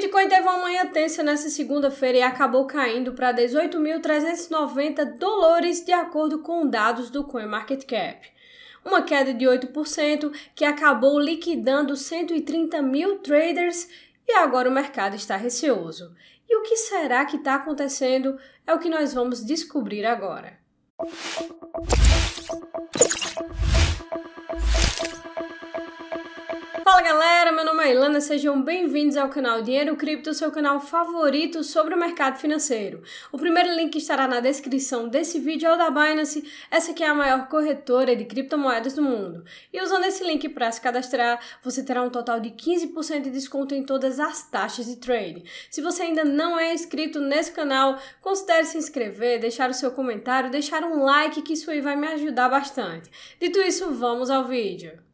Bitcoin teve uma manhã tensa nessa segunda-feira e acabou caindo para 18.390 dólares, de acordo com dados do CoinMarketCap. Uma queda de 8% que acabou liquidando 130 mil traders e agora o mercado está receoso. E o que será que está acontecendo é o que nós vamos descobrir agora. Fala galera, meu nome é Ilana, sejam bem-vindos ao canal Dinheiro Cripto, seu canal favorito sobre o mercado financeiro. O primeiro link estará na descrição desse vídeo é o da Binance, essa que é a maior corretora de criptomoedas do mundo. E usando esse link para se cadastrar, você terá um total de 15% de desconto em todas as taxas de trade. Se você ainda não é inscrito nesse canal, considere se inscrever, deixar o seu comentário, deixar um like que isso aí vai me ajudar bastante. Dito isso, vamos ao vídeo.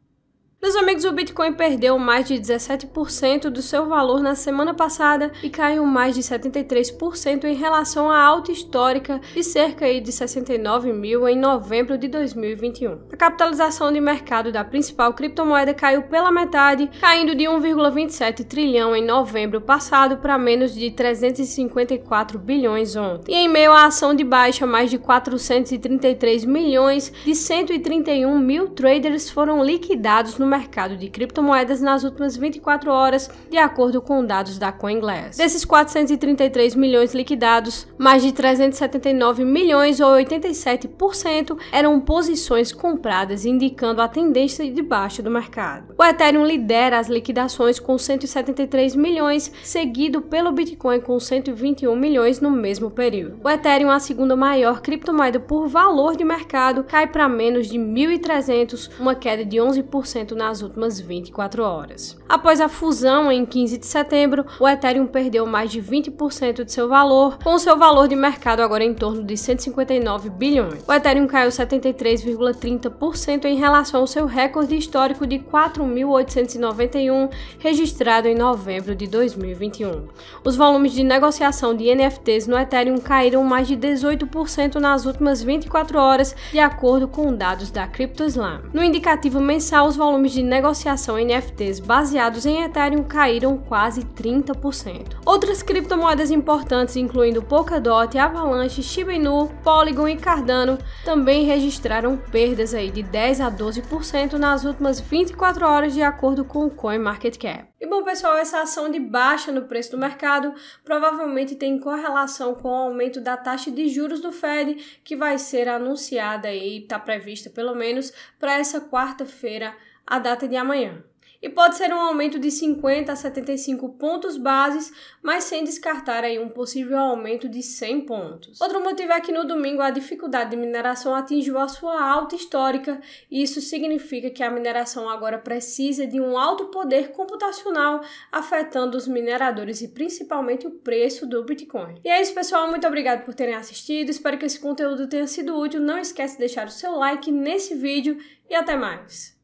Meus amigos, o Bitcoin perdeu mais de 17% do seu valor na semana passada e caiu mais de 73% em relação à alta histórica de cerca de 69 mil em novembro de 2021. A capitalização de mercado da principal criptomoeda caiu pela metade, caindo de 1,27 trilhão em novembro passado para menos de 354 bilhões ontem. E em meio à ação de baixa, mais de 433 milhões de 131 mil traders foram liquidados no mercado mercado de criptomoedas nas últimas 24 horas, de acordo com dados da CoinGlass. Desses 433 milhões liquidados, mais de 379 milhões ou 87% eram posições compradas, indicando a tendência de baixa do mercado. O Ethereum lidera as liquidações com 173 milhões, seguido pelo Bitcoin com 121 milhões no mesmo período. O Ethereum, a segunda maior criptomoeda por valor de mercado, cai para menos de 1.300, uma queda de 11% na nas últimas 24 horas. Após a fusão em 15 de setembro, o Ethereum perdeu mais de 20% de seu valor, com seu valor de mercado agora em torno de 159 bilhões. O Ethereum caiu 73,30% em relação ao seu recorde histórico de 4.891 registrado em novembro de 2021. Os volumes de negociação de NFTs no Ethereum caíram mais de 18% nas últimas 24 horas, de acordo com dados da CryptoSlam. No indicativo mensal, os volumes volumes de negociação NFTs baseados em Ethereum caíram quase 30%. Outras criptomoedas importantes, incluindo Polkadot, Avalanche, Shiba Inu, Polygon e Cardano, também registraram perdas aí de 10 a 12% nas últimas 24 horas, de acordo com o CoinMarketCap. E bom, pessoal, essa ação de baixa no preço do mercado provavelmente tem correlação com o aumento da taxa de juros do Fed, que vai ser anunciada e está prevista pelo menos para essa quarta-feira a data de amanhã. E pode ser um aumento de 50 a 75 pontos bases, mas sem descartar aí um possível aumento de 100 pontos. Outro motivo é que no domingo a dificuldade de mineração atingiu a sua alta histórica, e isso significa que a mineração agora precisa de um alto poder computacional, afetando os mineradores e principalmente o preço do Bitcoin. E é isso, pessoal, muito obrigado por terem assistido. Espero que esse conteúdo tenha sido útil. Não esquece de deixar o seu like nesse vídeo e até mais.